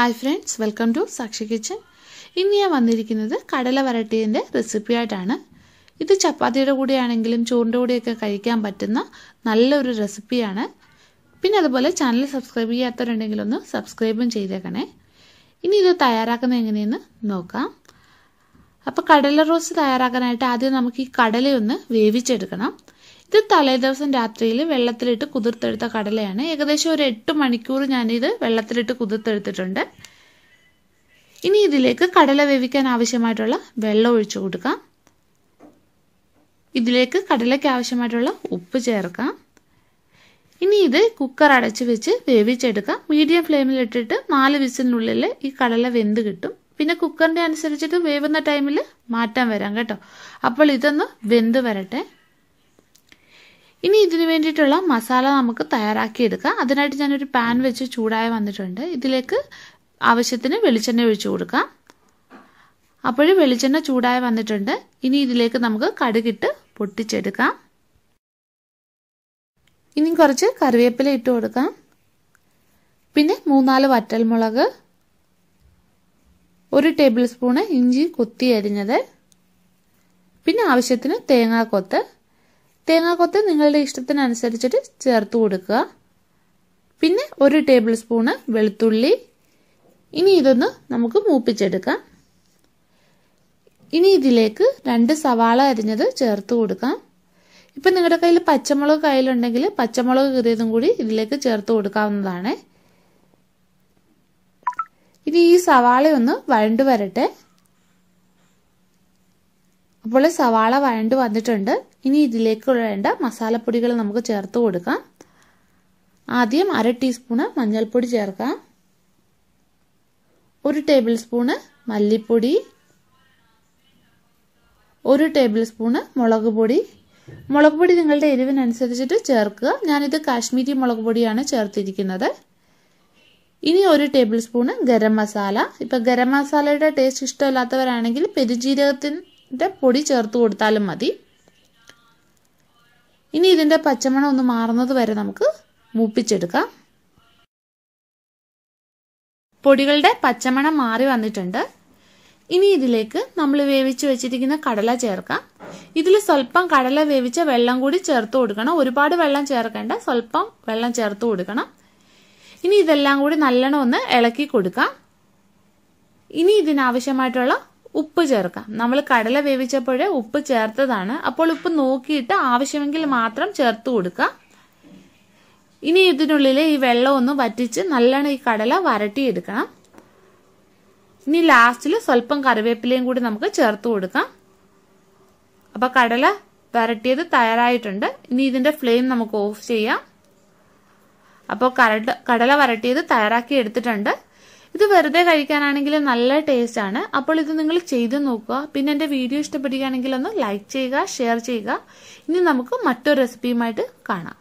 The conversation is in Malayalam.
hi friends welcome to Sakshi kitchen ഇന്ന് ഞാൻ വന്നിരിക്കുന്നത് കടല വരട്ടിയതിൻ്റെ റെസിപ്പി ആയിട്ടാണ് ഇത് ചപ്പാത്തിയുടെ കൂടെയാണെങ്കിലും ചോറിൻ്റെ കൂടെയൊക്കെ കഴിക്കാൻ പറ്റുന്ന നല്ലൊരു റെസിപ്പിയാണ് പിന്നെ അതുപോലെ ചാനൽ സബ്സ്ക്രൈബ് ചെയ്യാത്തവരുണ്ടെങ്കിൽ ഒന്ന് സബ്സ്ക്രൈബും ചെയ്തേക്കണേ ഇനി ഇത് തയ്യാറാക്കുന്നത് എങ്ങനെയെന്ന് നോക്കാം അപ്പോൾ കടല റോസ് തയ്യാറാക്കാനായിട്ട് ആദ്യം നമുക്ക് ഈ കടലയൊന്ന് വേവിച്ചെടുക്കണം ഇത് തലേദിവസം രാത്രിയിൽ വെള്ളത്തിലിട്ട് കുതിർത്തെടുത്ത കടലയാണ് ഏകദേശം ഒരു എട്ട് മണിക്കൂർ ഞാനിത് വെള്ളത്തിലിട്ട് കുതിർത്തെടുത്തിട്ടുണ്ട് ഇനി ഇതിലേക്ക് കടല വേവിക്കാൻ ആവശ്യമായിട്ടുള്ള വെള്ളം ഒഴിച്ചു കൊടുക്കാം ഇതിലേക്ക് കടലയ്ക്ക് ആവശ്യമായിട്ടുള്ള ഉപ്പ് ചേർക്കാം ഇനി ഇത് കുക്കർ അടച്ചു വെച്ച് വേവിച്ചെടുക്കാം മീഡിയം ഫ്ലെയിമിൽ ഇട്ടിട്ട് നാല് വിസിലിനുള്ളിൽ ഈ കടല വെന്ത് കിട്ടും പിന്നെ കുക്കറിൻ്റെ അനുസരിച്ചിട്ട് വേവുന്ന ടൈമിൽ മാറ്റം വരാം കേട്ടോ അപ്പോൾ ഇതൊന്ന് വെന്ത് വരട്ടെ ഇനി ഇതിന് വേണ്ടിയിട്ടുള്ള മസാല നമുക്ക് തയ്യാറാക്കിയെടുക്കാം അതിനായിട്ട് ഞാനൊരു പാൻ വെച്ച് ചൂടായി വന്നിട്ടുണ്ട് ഇതിലേക്ക് ആവശ്യത്തിന് വെളിച്ചെണ്ണ ഒഴിച്ച് കൊടുക്കാം അപ്പോഴും വെളിച്ചെണ്ണ ചൂടായി വന്നിട്ടുണ്ട് ഇനി ഇതിലേക്ക് നമുക്ക് കടുകിട്ട് പൊട്ടിച്ചെടുക്കാം ഇനി കുറച്ച് കറിവേപ്പില ഇട്ട് കൊടുക്കാം പിന്നെ മൂന്നാല് വറ്റൽമുളക് ഒരു ടേബിൾ സ്പൂണ് ഇഞ്ചി കൊത്തി അരിഞ്ഞത് പിന്നെ ആവശ്യത്തിന് തേങ്ങാക്കൊത്ത് തേങ്ങാക്കൊത്ത് നിങ്ങളുടെ ഇഷ്ടത്തിനനുസരിച്ചിട്ട് ചേർത്ത് കൊടുക്കുക പിന്നെ ഒരു ടേബിൾ സ്പൂണ് വെളുത്തുള്ളി ഇനി ഇതൊന്ന് നമുക്ക് മൂപ്പിച്ചെടുക്കാം ഇനി ഇതിലേക്ക് രണ്ട് സവാള അരിഞ്ഞത് ചേർത്ത് കൊടുക്കാം ഇപ്പം നിങ്ങളുടെ കയ്യിൽ പച്ചമുളക് കയ്യിലുണ്ടെങ്കിൽ പച്ചമുളക് കീറിയതും കൂടി ഇതിലേക്ക് ചേർത്ത് കൊടുക്കാവുന്നതാണ് ഇനി ഈ സവാള ഒന്ന് വഴണ്ടു വരട്ടെ അപ്പോൾ സവാള വഴണ്ടു വന്നിട്ടുണ്ട് ഇനി ഇതിലേക്ക് വേണ്ട മസാലപ്പൊടികൾ നമുക്ക് ചേർത്ത് കൊടുക്കാം ആദ്യം അര ടീസ്പൂണ് മഞ്ഞൾപ്പൊടി ചേർക്കാം ഒരു ടേബിൾ സ്പൂണ് മല്ലിപ്പൊടി ഒരു ടേബിൾ സ്പൂണ് മുളക് പൊടി മുളക് പൊടി നിങ്ങളുടെ എരിവിനനുസരിച്ചിട്ട് ചേർക്കുക ഞാനിത് കാശ്മീരി മുളക് പൊടിയാണ് ചേർത്തിരിക്കുന്നത് ഇനി ഒരു ടേബിൾ സ്പൂണ് ഗരം മസാല ഇപ്പം ഗരം മസാലയുടെ ടേസ്റ്റ് ഇഷ്ടമില്ലാത്തവരാണെങ്കിൽ പെരുജീരകത്തിൻ്റെ പൊടി ചേർത്ത് കൊടുത്താലും മതി ഇനി ഇതിൻ്റെ പച്ചമണം ഒന്ന് മാറുന്നത് വരെ നമുക്ക് മൂപ്പിച്ചെടുക്കാം പൊടികളുടെ പച്ചമണം മാറി വന്നിട്ടുണ്ട് ഇനി ഇതിലേക്ക് നമ്മൾ വേവിച്ച് വെച്ചിരിക്കുന്ന കടല ചേർക്കാം ഇതിൽ സ്വല്പം കടല വേവിച്ച വെള്ളം കൂടി ചേർത്ത് കൊടുക്കണം ഒരുപാട് വെള്ളം ചേർക്കേണ്ട സ്വല്പം വെള്ളം ചേർത്ത് കൊടുക്കണം ഇനി ഇതെല്ലാം കൂടി നല്ലോണം ഒന്ന് ഇളക്കി കൊടുക്കാം ഇനി ഇതിനാവശ്യമായിട്ടുള്ള ഉപ്പ് ചേർക്കാം നമ്മൾ കടല വേവിച്ചപ്പോഴേ ഉപ്പ് ചേർത്തതാണ് അപ്പോൾ ഉപ്പ് നോക്കിയിട്ട് ആവശ്യമെങ്കിൽ മാത്രം ചേർത്ത് കൊടുക്കുക ഇനി ഇതിനുള്ളിൽ ഈ വെള്ളം ഒന്ന് വറ്റിച്ച് നല്ലോണം ഈ കടല വരട്ടിയെടുക്കണം ഇനി ലാസ്റ്റിൽ സ്വല്പം കറിവേപ്പിലയും കൂടി നമുക്ക് ചേർത്ത് കൊടുക്കാം അപ്പോൾ കടല വരട്ടിയത് തയ്യാറായിട്ടുണ്ട് ഇനി ഇതിന്റെ ഫ്ലെയിം നമുക്ക് ഓഫ് ചെയ്യാം അപ്പോൾ കടല വരട്ടിയത് തയ്യാറാക്കി എടുത്തിട്ടുണ്ട് ഇത് വെറുതെ കഴിക്കാനാണെങ്കിൽ നല്ല ടേസ്റ്റ് ആണ് അപ്പോൾ ഇത് നിങ്ങൾ ചെയ്ത് നോക്കുക പിന്നെ എന്റെ വീഡിയോ ഇഷ്ടപ്പെടുകയാണെങ്കിൽ ഒന്ന് ലൈക്ക് ചെയ്യുക ഷെയർ ചെയ്യുക ഇനി നമുക്ക് മറ്റൊരു റെസിപ്പിയുമായിട്ട് കാണാം